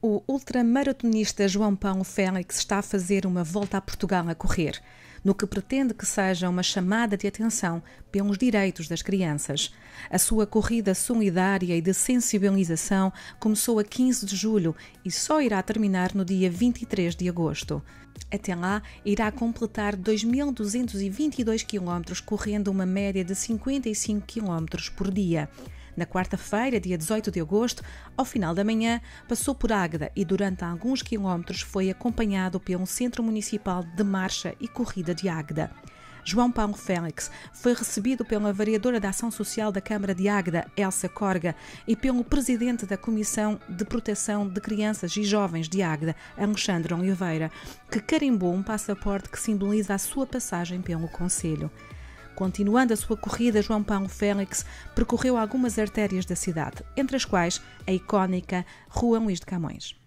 O ultramaratonista João Pão Félix está a fazer uma volta a Portugal a correr, no que pretende que seja uma chamada de atenção pelos direitos das crianças. A sua corrida solidária e de sensibilização começou a 15 de julho e só irá terminar no dia 23 de agosto. Até lá, irá completar 2.222 km, correndo uma média de 55 km por dia. Na quarta-feira, dia 18 de agosto, ao final da manhã, passou por Águeda e durante alguns quilómetros foi acompanhado pelo Centro Municipal de Marcha e Corrida de Águeda. João Paulo Félix foi recebido pela variadora da Ação Social da Câmara de Águeda, Elsa Corga, e pelo presidente da Comissão de Proteção de Crianças e Jovens de Águeda, Alexandre Oliveira, que carimbou um passaporte que simboliza a sua passagem pelo Conselho. Continuando a sua corrida, João Pão Félix percorreu algumas artérias da cidade, entre as quais a icónica Rua Luís de Camões.